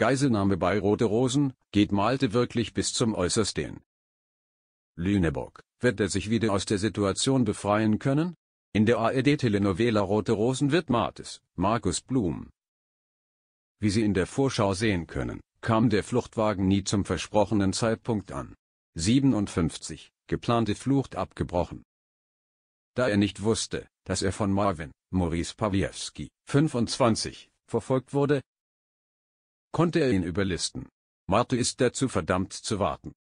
Geiselnahme bei Rote Rosen, geht Malte wirklich bis zum Äußersten. Lüneburg, wird er sich wieder aus der Situation befreien können? In der ARD-Telenovela Rote Rosen wird Martes, Markus Blum. Wie Sie in der Vorschau sehen können, kam der Fluchtwagen nie zum versprochenen Zeitpunkt an. 57, geplante Flucht abgebrochen. Da er nicht wusste, dass er von Marvin, Maurice Pawiewski, 25, verfolgt wurde, konnte er ihn überlisten. Marte ist dazu verdammt zu warten.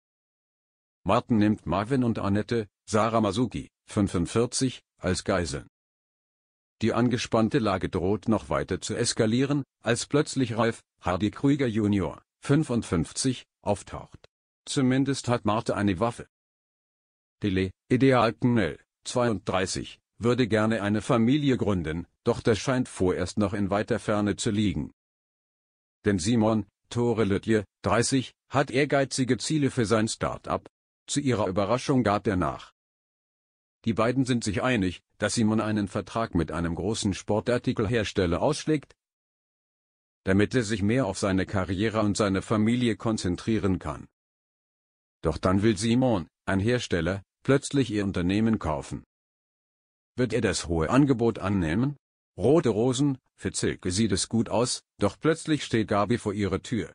Martin nimmt Marvin und Annette, Sarah Masugi, 45, als Geiseln. Die angespannte Lage droht noch weiter zu eskalieren, als plötzlich Ralf, Hardy Krüger Jr., 55, auftaucht. Zumindest hat Marte eine Waffe. Dele, Idealknell, 32, würde gerne eine Familie gründen, doch das scheint vorerst noch in weiter Ferne zu liegen. Denn Simon, Tore Lütje, 30, hat ehrgeizige Ziele für sein Start-up. Zu ihrer Überraschung gab er nach. Die beiden sind sich einig, dass Simon einen Vertrag mit einem großen Sportartikelhersteller ausschlägt, damit er sich mehr auf seine Karriere und seine Familie konzentrieren kann. Doch dann will Simon, ein Hersteller, plötzlich ihr Unternehmen kaufen. Wird er das hohe Angebot annehmen? Rote Rosen, für Zilke sieht es gut aus, doch plötzlich steht Gabi vor ihrer Tür.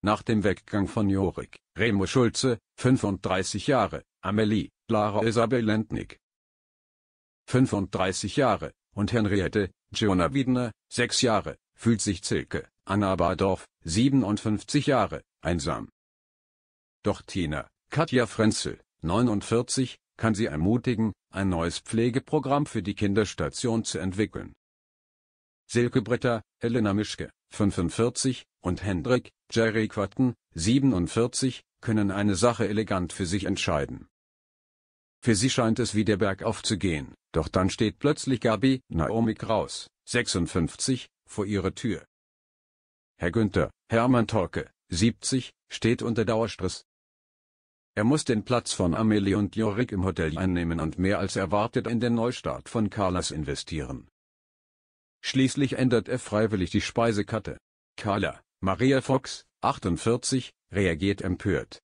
Nach dem Weggang von Jorik, Remo Schulze, 35 Jahre, Amelie, Lara Isabel Lentnik, 35 Jahre, und Henriette, Jonah Wiedner, 6 Jahre, fühlt sich Zilke, Anna Bardorf, 57 Jahre, einsam. Doch Tina, Katja Frenzel, 49, kann sie ermutigen, ein neues Pflegeprogramm für die Kinderstation zu entwickeln. Silke Bretter, Elena Mischke, 45, und Hendrik, Jerry Quatten, 47, können eine Sache elegant für sich entscheiden. Für sie scheint es wieder bergauf zu gehen, doch dann steht plötzlich Gabi, Naomi Kraus, 56, vor ihrer Tür. Herr Günther, Hermann Torke, 70, steht unter Dauerstress. Er muss den Platz von Amelie und Jorik im Hotel einnehmen und mehr als erwartet in den Neustart von Carlas investieren. Schließlich ändert er freiwillig die Speisekarte. Carla, Maria Fox, 48, reagiert empört.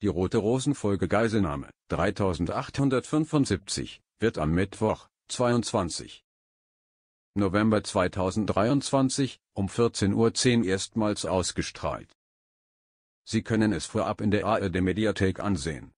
Die Rote Rosenfolge Geiselnahme, 3875, wird am Mittwoch, 22. November 2023, um 14.10 Uhr erstmals ausgestrahlt. Sie können es vorab in der ARD Mediathek ansehen.